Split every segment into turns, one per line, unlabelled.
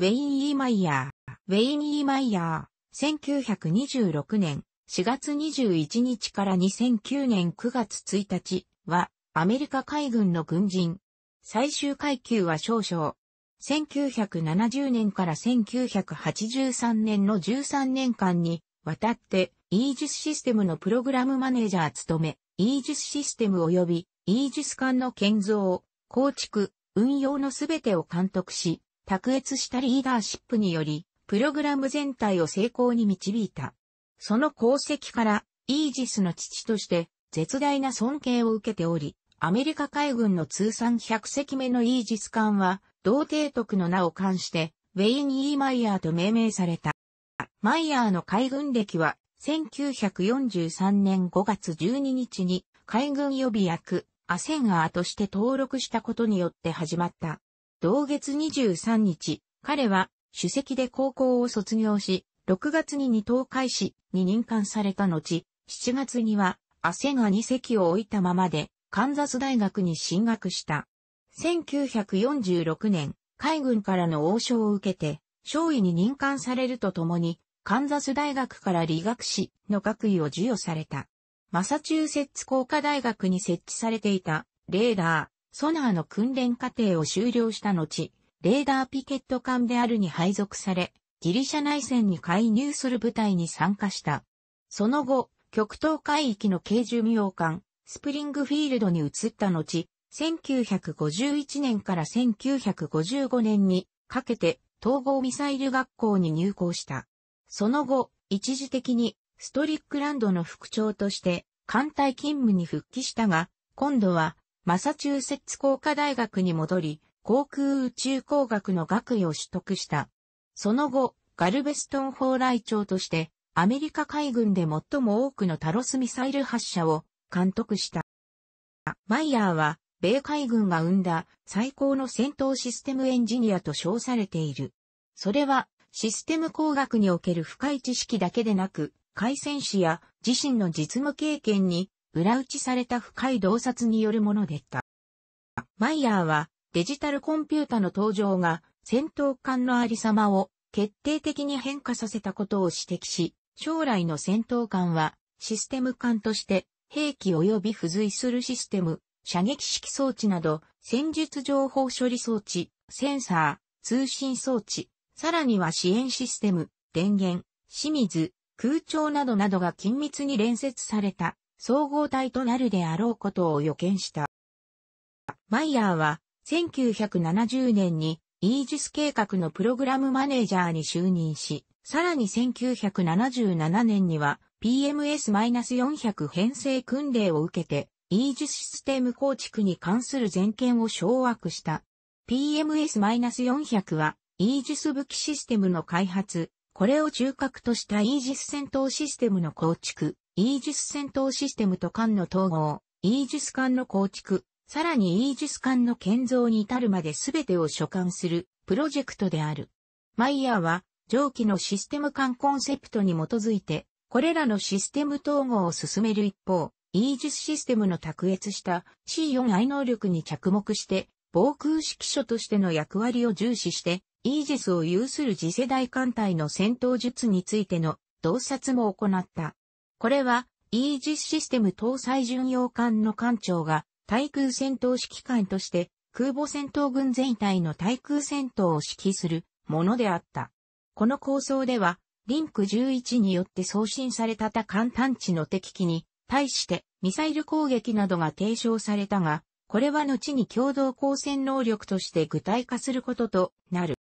ウェイン・イーマイヤー。ウェイン・イーマイヤー、1926年4月21日から2009年9月1日は、アメリカ海軍の軍人。最終階級は少々。1970年から1983年の13年間に、渡って、イージスシステムのプログラムマネージャー務め、イージスシステム及び、イージス艦の建造、構築、運用のすべてを監督し、卓越したリーダーシップにより、プログラム全体を成功に導いた。その功績から、イージスの父として、絶大な尊敬を受けており、アメリカ海軍の通算100隻目のイージス艦は、同帝徳の名を冠して、ウェイン・イー・マイヤーと命名された。マイヤーの海軍歴は、1943年5月12日に海軍予備役アセンアーとして登録したことによって始まった。同月23日、彼は主席で高校を卒業し、6月に二等開始に任官された後、7月には、汗が二席を置いたままで、カンザス大学に進学した。1946年、海軍からの王将を受けて、少尉に任官されるとともに、カンザス大学から理学士の学位を授与された。マサチューセッツ工科大学に設置されていたレーダー、ソナーの訓練過程を終了した後、レーダーピケット艦であるに配属され、ギリシャ内戦に介入する部隊に参加した。その後、極東海域の軽巡洋艦、スプリングフィールドに移った後、1951年から1955年にかけて統合ミサイル学校に入校した。その後、一時的にストリックランドの副長として艦隊勤務に復帰したが、今度はマサチューセッツ工科大学に戻り、航空宇宙工学の学位を取得した。その後、ガルベストン法来長として、アメリカ海軍で最も多くのタロスミサイル発射を監督した。マイヤーは、米海軍が生んだ最高の戦闘システムエンジニアと称されている。それは、システム工学における深い知識だけでなく、海戦士や自身の実務経験に裏打ちされた深い洞察によるものでった。マイヤーは、デジタルコンピュータの登場が、戦闘艦のありさまを決定的に変化させたことを指摘し、将来の戦闘艦は、システム艦として、兵器及び付随するシステム、射撃式装置など、戦術情報処理装置、センサー、通信装置、さらには支援システム、電源、清水、空調などなどが緊密に連接された総合体となるであろうことを予見した。マイヤーは1970年にイージス計画のプログラムマネージャーに就任し、さらに1977年には PMS-400 編成訓練を受けて、イージスシステム構築に関する全権を掌握した。PMS-400 は、イージス武器システムの開発、これを中核としたイージス戦闘システムの構築、イージス戦闘システムと艦の統合、イージス艦の構築、さらにイージス艦の建造に至るまで全てを所管するプロジェクトである。マイヤーは上記のシステム艦コンセプトに基づいて、これらのシステム統合を進める一方、イージスシステムの卓越した C4I 能力に着目して、防空指揮所としての役割を重視して、イージスを有する次世代艦隊の戦闘術についての洞察も行った。これは、イージスシステム搭載巡洋艦の艦長が、対空戦闘指揮官として、空母戦闘軍全体の対空戦闘を指揮するものであった。この構想では、リンク11によって送信された他艦探知の敵機に対してミサイル攻撃などが提唱されたが、これは後に共同抗戦能力として具体化することとなる。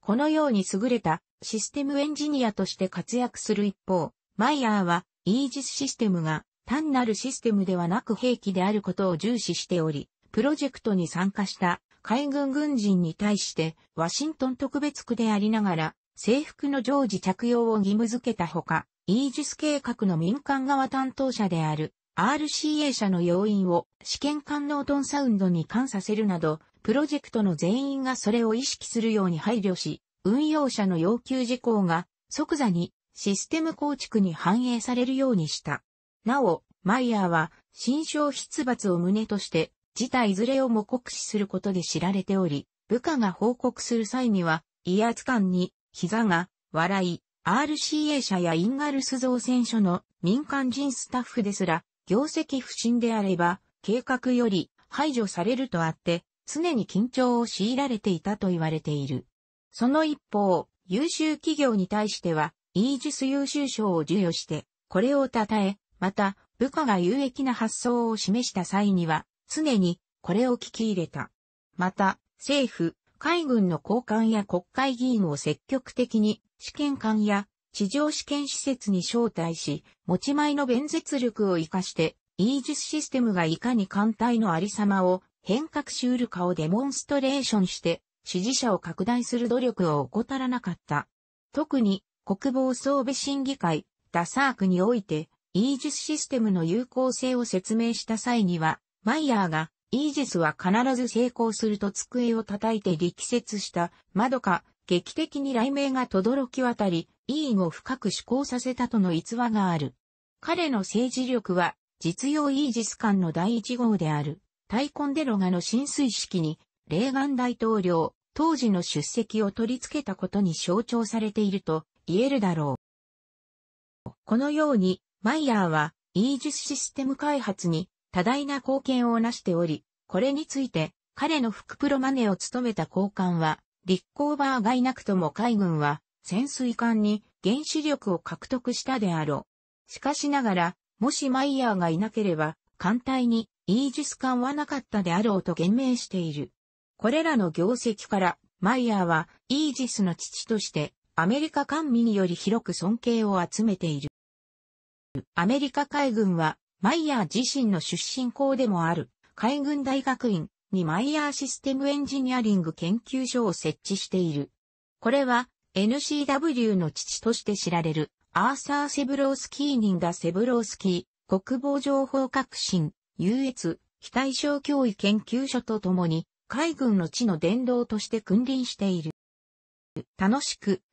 このように優れたシステムエンジニアとして活躍する一方、マイヤーは、イージスシステムが単なるシステムではなく兵器であることを重視しており、プロジェクトに参加した海軍軍人に対してワシントン特別区でありながら制服の常時着用を義務付けたほか、イージス計画の民間側担当者である RCA 社の要員を試験官ノートンサウンドに関させるなど、プロジェクトの全員がそれを意識するように配慮し、運用者の要求事項が即座にシステム構築に反映されるようにした。なお、マイヤーは、新商出罰を旨として、事態いずれをも酷使することで知られており、部下が報告する際には、威圧感に、膝が、笑い、RCA 社やインガルス造船所の民間人スタッフですら、業績不振であれば、計画より排除されるとあって、常に緊張を強いられていたと言われている。その一方、優秀企業に対しては、イージス優秀賞を授与して、これを称え、また、部下が有益な発想を示した際には、常にこれを聞き入れた。また、政府、海軍の高官や国会議員を積極的に試験官や地上試験施設に招待し、持ち前の弁説力を活かして、イージスシステムがいかに艦隊のありさまを変革しうるかをデモンストレーションして、支持者を拡大する努力を怠らなかった。特に国防装備審議会、ダサークにおいて、イージスシステムの有効性を説明した際には、マイヤーが、イージスは必ず成功すると机を叩いて力説した、まどか、劇的に雷鳴が轟き渡り、委員を深く思考させたとの逸話がある。彼の政治力は、実用イージス艦の第一号である、タイコンデロガの浸水式に、レーガン大統領、当時の出席を取り付けたことに象徴されていると、言えるだろう。このように、マイヤーは、イージスシステム開発に多大な貢献をなしており、これについて、彼の副プロマネを務めた高官は、立候バーがいなくとも海軍は、潜水艦に原子力を獲得したであろう。しかしながら、もしマイヤーがいなければ、艦隊にイージス艦はなかったであろうと言明している。これらの業績から、マイヤーはイージスの父としてアメリカ官民より広く尊敬を集めている。アメリカ海軍は、マイヤー自身の出身校でもある、海軍大学院にマイヤーシステムエンジニアリング研究所を設置している。これは、NCW の父として知られる、アーサー・セブロースキー・ニンダ・セブロースキー、国防情報革新、優越、非対称脅威研究所とともに、海軍の地の伝道として君臨している。楽しく、